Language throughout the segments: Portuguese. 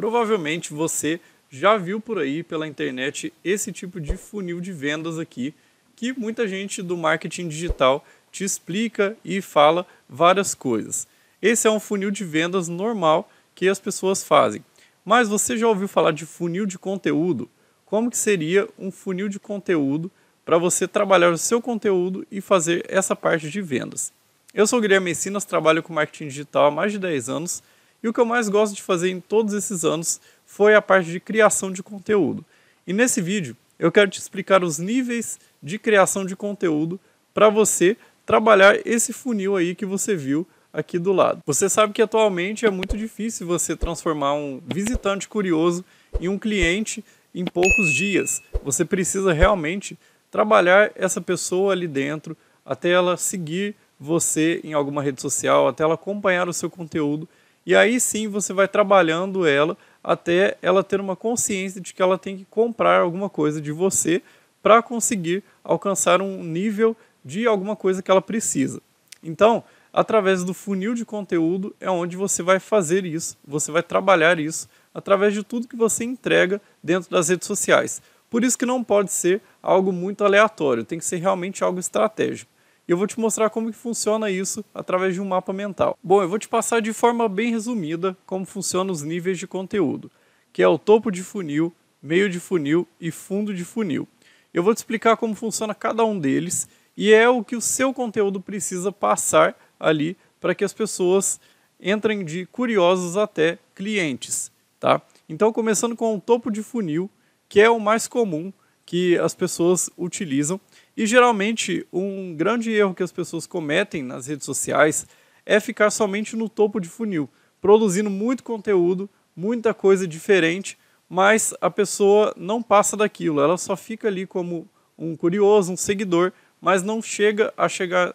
Provavelmente você já viu por aí pela internet esse tipo de funil de vendas aqui, que muita gente do marketing digital te explica e fala várias coisas. Esse é um funil de vendas normal que as pessoas fazem. Mas você já ouviu falar de funil de conteúdo? Como que seria um funil de conteúdo para você trabalhar o seu conteúdo e fazer essa parte de vendas? Eu sou o Guilherme Messinas, trabalho com marketing digital há mais de 10 anos e o que eu mais gosto de fazer em todos esses anos foi a parte de criação de conteúdo. E nesse vídeo eu quero te explicar os níveis de criação de conteúdo para você trabalhar esse funil aí que você viu aqui do lado. Você sabe que atualmente é muito difícil você transformar um visitante curioso em um cliente em poucos dias. Você precisa realmente trabalhar essa pessoa ali dentro até ela seguir você em alguma rede social, até ela acompanhar o seu conteúdo e aí sim você vai trabalhando ela até ela ter uma consciência de que ela tem que comprar alguma coisa de você para conseguir alcançar um nível de alguma coisa que ela precisa. Então, através do funil de conteúdo é onde você vai fazer isso, você vai trabalhar isso através de tudo que você entrega dentro das redes sociais. Por isso que não pode ser algo muito aleatório, tem que ser realmente algo estratégico e eu vou te mostrar como que funciona isso através de um mapa mental. Bom, eu vou te passar de forma bem resumida como funcionam os níveis de conteúdo, que é o topo de funil, meio de funil e fundo de funil. Eu vou te explicar como funciona cada um deles e é o que o seu conteúdo precisa passar ali para que as pessoas entrem de curiosos até clientes, tá? Então, começando com o topo de funil, que é o mais comum, que as pessoas utilizam. E geralmente, um grande erro que as pessoas cometem nas redes sociais é ficar somente no topo de funil, produzindo muito conteúdo, muita coisa diferente, mas a pessoa não passa daquilo, ela só fica ali como um curioso, um seguidor, mas não chega a chegar,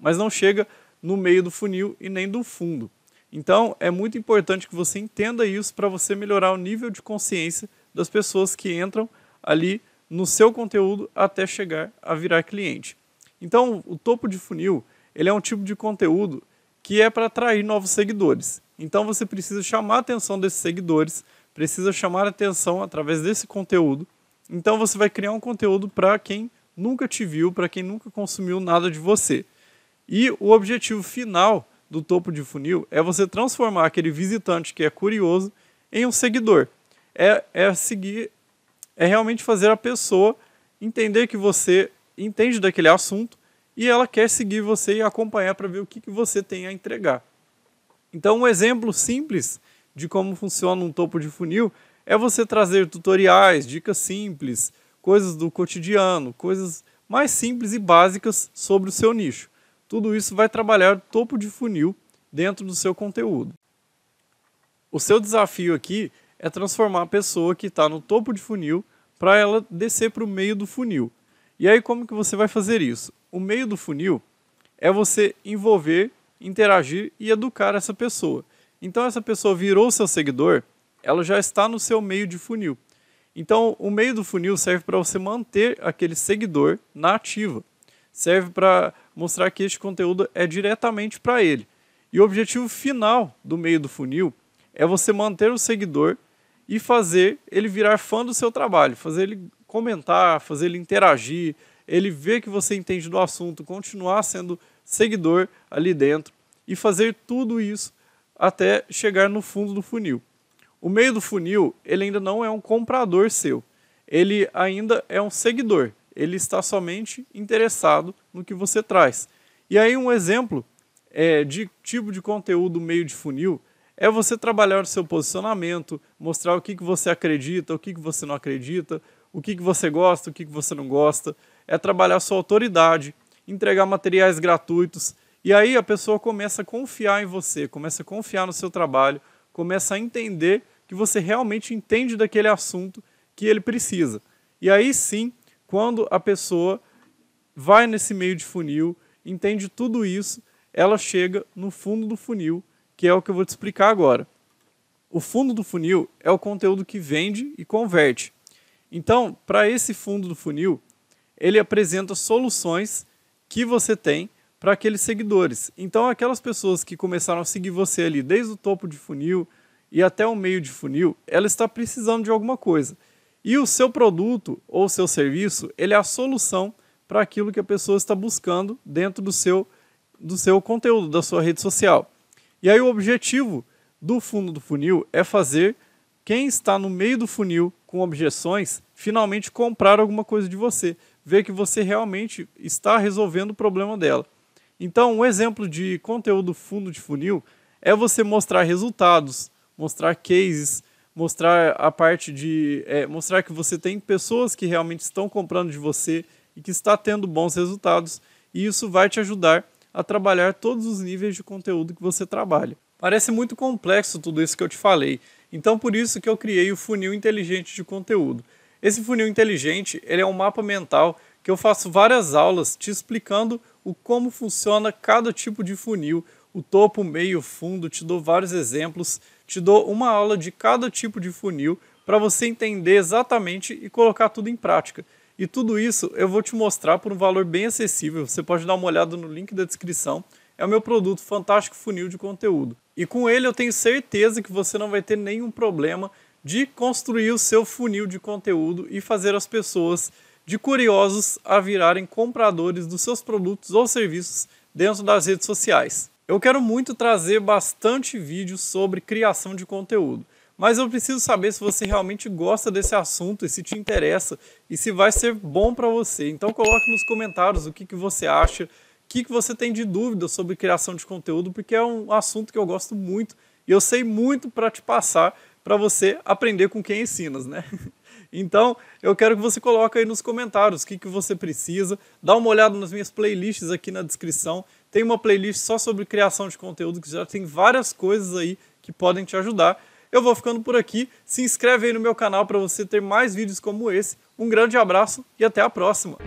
mas não chega no meio do funil e nem do fundo. Então, é muito importante que você entenda isso para você melhorar o nível de consciência das pessoas que entram ali no seu conteúdo até chegar a virar cliente. Então, o topo de funil, ele é um tipo de conteúdo que é para atrair novos seguidores. Então, você precisa chamar a atenção desses seguidores, precisa chamar a atenção através desse conteúdo. Então, você vai criar um conteúdo para quem nunca te viu, para quem nunca consumiu nada de você. E o objetivo final do topo de funil é você transformar aquele visitante que é curioso em um seguidor. É, é seguir é realmente fazer a pessoa entender que você entende daquele assunto e ela quer seguir você e acompanhar para ver o que, que você tem a entregar. Então, um exemplo simples de como funciona um topo de funil é você trazer tutoriais, dicas simples, coisas do cotidiano, coisas mais simples e básicas sobre o seu nicho. Tudo isso vai trabalhar topo de funil dentro do seu conteúdo. O seu desafio aqui é transformar a pessoa que está no topo de funil para ela descer para o meio do funil. E aí como que você vai fazer isso? O meio do funil é você envolver, interagir e educar essa pessoa. Então essa pessoa virou seu seguidor, ela já está no seu meio de funil. Então o meio do funil serve para você manter aquele seguidor na ativa. Serve para mostrar que este conteúdo é diretamente para ele. E o objetivo final do meio do funil é você manter o seguidor e fazer ele virar fã do seu trabalho, fazer ele comentar, fazer ele interagir, ele ver que você entende do assunto, continuar sendo seguidor ali dentro e fazer tudo isso até chegar no fundo do funil. O meio do funil, ele ainda não é um comprador seu. Ele ainda é um seguidor. Ele está somente interessado no que você traz. E aí um exemplo é, de tipo de conteúdo meio de funil é você trabalhar o seu posicionamento, mostrar o que, que você acredita, o que, que você não acredita, o que, que você gosta, o que, que você não gosta. É trabalhar sua autoridade, entregar materiais gratuitos. E aí a pessoa começa a confiar em você, começa a confiar no seu trabalho, começa a entender que você realmente entende daquele assunto que ele precisa. E aí sim, quando a pessoa vai nesse meio de funil, entende tudo isso, ela chega no fundo do funil que é o que eu vou te explicar agora. O fundo do funil é o conteúdo que vende e converte. Então, para esse fundo do funil, ele apresenta soluções que você tem para aqueles seguidores. Então, aquelas pessoas que começaram a seguir você ali desde o topo de funil e até o meio de funil, ela está precisando de alguma coisa. E o seu produto ou seu serviço, ele é a solução para aquilo que a pessoa está buscando dentro do seu, do seu conteúdo, da sua rede social. E aí o objetivo do fundo do funil é fazer quem está no meio do funil com objeções finalmente comprar alguma coisa de você, ver que você realmente está resolvendo o problema dela. Então, um exemplo de conteúdo fundo de funil é você mostrar resultados, mostrar cases, mostrar a parte de é, mostrar que você tem pessoas que realmente estão comprando de você e que está tendo bons resultados e isso vai te ajudar a trabalhar todos os níveis de conteúdo que você trabalha. Parece muito complexo tudo isso que eu te falei, então por isso que eu criei o funil inteligente de conteúdo. Esse funil inteligente ele é um mapa mental que eu faço várias aulas te explicando o como funciona cada tipo de funil, o topo, meio, fundo, te dou vários exemplos, te dou uma aula de cada tipo de funil para você entender exatamente e colocar tudo em prática. E tudo isso eu vou te mostrar por um valor bem acessível. Você pode dar uma olhada no link da descrição. É o meu produto Fantástico Funil de Conteúdo. E com ele eu tenho certeza que você não vai ter nenhum problema de construir o seu funil de conteúdo e fazer as pessoas de curiosos a virarem compradores dos seus produtos ou serviços dentro das redes sociais. Eu quero muito trazer bastante vídeo sobre criação de conteúdo. Mas eu preciso saber se você realmente gosta desse assunto e se te interessa e se vai ser bom para você. Então coloque nos comentários o que, que você acha, o que, que você tem de dúvida sobre criação de conteúdo, porque é um assunto que eu gosto muito e eu sei muito para te passar para você aprender com quem ensinas, né? Então, eu quero que você coloque aí nos comentários o que, que você precisa. Dá uma olhada nas minhas playlists aqui na descrição. Tem uma playlist só sobre criação de conteúdo que já tem várias coisas aí que podem te ajudar. Eu vou ficando por aqui. Se inscreve aí no meu canal para você ter mais vídeos como esse. Um grande abraço e até a próxima!